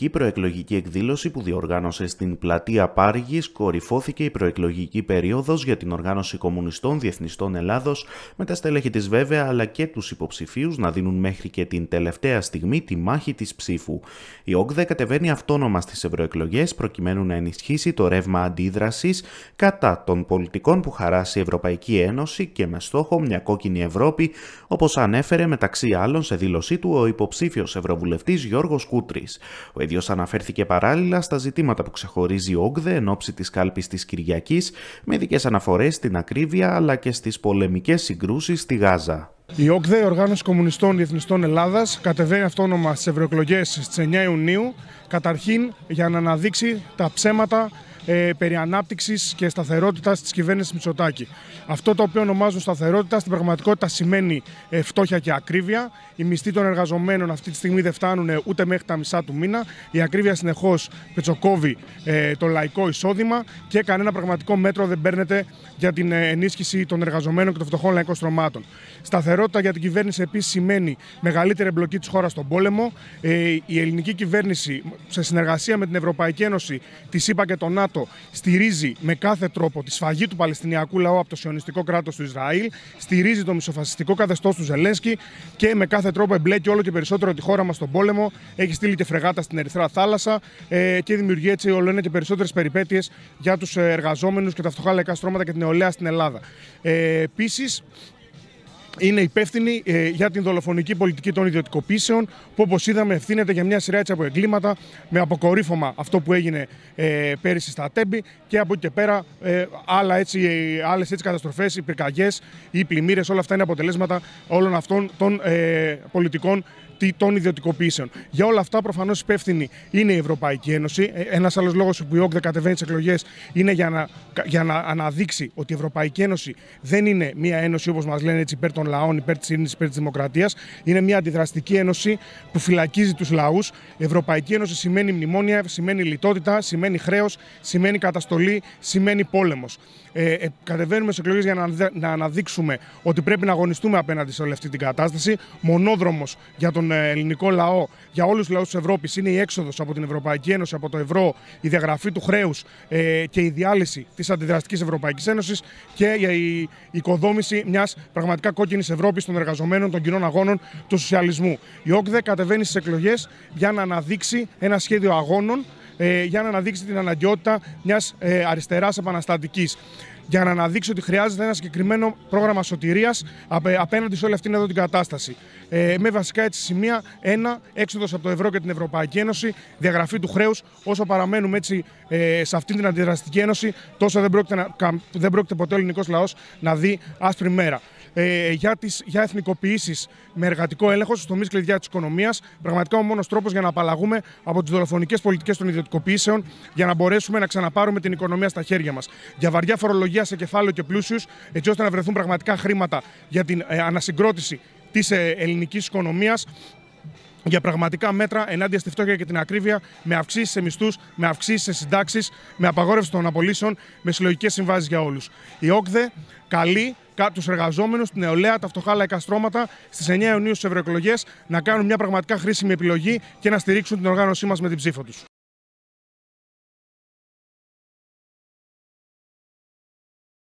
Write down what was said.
Κυπριακή προεκλογική εκδήλωση που διοργάνωσε στην πλατεία Πάργης κορυφώθηκε η προεκλογική περίοδος για την οργάνωση κομμουνιστών διεθνιστών Ελλάδος με τα στέλεχη της βέβαια αλλά και τους υποψηφίους να δίνουν μέχρι και την τελευταία στιγμή τη μάχη της ψήφου. Η ΟΚΔΕ κατεβαίνει αυτόνομα στις ευρωεκλογές προκειμένου να ενισχύσει το ρεύμα αντίδρασης κατά των πολιτικών που χαράσει η Ευρωπαϊκή Ένωση και με στόχο μια κόκκινη Ευρώπη όπως ανέφερε μεταξύ άλλων σε δήλωσή του ο υποψήφιος Ευρωβουλευτής Γιώργος Κούτρης. Ο ίδιος αναφέρθηκε παράλληλα στα ζητήματα που ξεχωρίζει η ΟΚΔΕ εν ώψη της κάλπης της Κυριακής, με ειδικές αναφορές στην ακρίβεια αλλά και στις πολεμικές συγκρούσεις στη Γάζα. Η ΟΚΔΕ, Οργάνωση Κομμουνιστών Διεθνιστών Ελλάδας, κατεβαίνει αυτόνομα στις ευρωεκλογέ στι 9 Ιουνίου, καταρχήν για να αναδείξει τα ψέματα ε, περί ανάπτυξης και σταθερότητας της κυβέρνησης Μητσοτάκη. Αυτό το οποίο ονομάζουν σταθερότητα στην πραγματικότητα σημαίνει ε, φτώχεια και ακρίβεια. Οι μισθοί των εργαζομένων αυτή τη στιγμή δεν φτάνουν ε, ούτε μέχρι τα μισά του μήνα. Η ακρίβεια συνεχώς πετσοκόβει ε, το λαϊκό εισόδημα και κανένα πραγματικό μέτρο δεν παίρνεται για την ε, ενίσχυση των εργαζομένων και των φτωχών λαϊκών στρωμάτων. Σταθερότητα για την κυβέρνηση επίσης σημαίνει μεγαλύτερη εμπλοκή της χώρας στον πόλεμο. Ε, η ελληνική κυβέρνηση, σε συνεργασία με την Ευρωπαϊκή Ένωση, τη ΣΥΠΑ και τον ΝΑΤΟ, στηρίζει με κάθε τρόπο τη σφαγή του Παλαιστινιακού λαού από το σιωνιστικό κράτος του Ισραήλ, στηρίζει το μισοφασιστικό καθεστώς του Ζελένσκι και με κάθε τρόπο εμπλέκει όλο και περισσότερο τη χώρα μας στον πόλεμο. Έχει στείλει και φρεγάτα στην Ερυθρά Θάλασσα ε, και δημιουργεί έτσι όλο και περισσότερες περιπέτειες για τους ε, εργαζόμενους και τα φτωχά λαϊκά στρώματα και την νεολαία στην Ελλάδα. Ε, Επίσης, είναι υπεύθυνη ε, για την δολοφονική πολιτική των ιδιωτικοποίησεων, που όπως είδαμε ευθύνεται για μια σειρά έτσι από εγκλήματα, με αποκορύφωμα αυτό που έγινε ε, πέρυσι στα Τέμπη και από εκεί και πέρα ε, άλλα έτσι, άλλες έτσι καταστροφές, οι πυρκαγιές, οι πλημμύρες, όλα αυτά είναι αποτελέσματα όλων αυτών των ε, πολιτικών των ιδιωτικοποιήσεων. Για όλα αυτά, προφανώς υπεύθυνη είναι η Ευρωπαϊκή Ένωση. Ε, ένας άλλος λόγος που η ΟΚΔΕ κατεβαίνει τι εκλογές είναι για να, για να αναδείξει ότι η Ευρωπαϊκή Ένωση δεν είναι μια ένωση, όπως μας λένε, έτσι, υπέρ των λαών υπέρ της ειρήνης, υπέρ της δημοκρατίας. Είναι μια αντιδραστική ένωση που φυλακίζει τους λαούς. Ευρωπαϊκή Ένωση σημαίνει μνημόνια, σημαίνει λιτότητα, σημαίνει χρέος, σημαίνει καταστολή, σημαίνει πόλεμος. Ε, ε, κατεβαίνουμε σε εκλογές για να, να αναδείξουμε ότι πρέπει να αγωνιστούμε απέναντι σε όλη αυτή την κατάσταση. Μονόδρομος για τον ε, ελληνικό λαό, για όλους τους λαούς της Ευρώπης είναι η έξοδος από την Ευρωπαϊκή Ένωση, από το ευρώ, η διαγραφή του χρέους ε, και η διάλυση της αντιδραστικής Ευρωπαϊκής Ένωσης και η οικοδόμηση μιας πραγματικά κόκκινης κόκκινη Ευρώπης, των εργαζομένων, των κοινών αγώνων, του σοσιαλισμού. Η ΟΚΔΕ κατεβαίνει στις εκλογές για να αναδείξει ένα σχέδιο αγώνων ε, για να αναδείξει την αναγκαιότητα μιας ε, αριστεράς επαναστατικής για να αναδείξει ότι χρειάζεται ένα συγκεκριμένο πρόγραμμα σωτηρίας απέναντι σε όλη αυτήν εδώ την κατάσταση. Ε, με βασικά έτσι σημεία: ένα, έξοδος από το ευρώ και την Ευρωπαϊκή Ένωση, διαγραφή του χρέους. Όσο παραμένουμε έτσι ε, σε αυτήν την αντιδραστική ένωση, τόσο δεν πρόκειται, να, δεν πρόκειται ποτέ ο ελληνικός λαός να δει άσπρη μέρα. Ε, για, τις, για εθνικοποιήσεις με εργατικό έλεγχο στους τομείς κλειδιά της οικονομίας. Πραγματικά ο μόνος τρόπος για να απαλλαγούμε από τις δολοφονικές πολιτικές των ιδιωτικοποιήσεων, για να μπορέσουμε να ξαναπάρουμε την οικονομία στα χέρια μας. Για βαριά φορολογία σε κεφάλαιο και πλούσιους, έτσι ώστε να βρεθούν πραγματικά χρήματα για την ε, ανασυγκρότηση της ε, ελληνικής οικονομίας για πραγματικά μέτρα ενάντια στη φτώχεια και την ακρίβεια, με αυξήσεις σε μισθούς, με αυξήσεις σε συντάξεις, με απαγόρευση των απολύσεων, με συλλογικές συμβάσεις για όλους. Η ΟΚΔΕ καλεί τους εργαζόμενους, την νεολαία, τα φτωχάλα εκαστρώματα στρώματα στις 9 Ιουνίου στις ευρωεκλογές να κάνουν μια πραγματικά χρήσιμη επιλογή και να στηρίξουν την οργάνωσή μας με την ψήφο τους.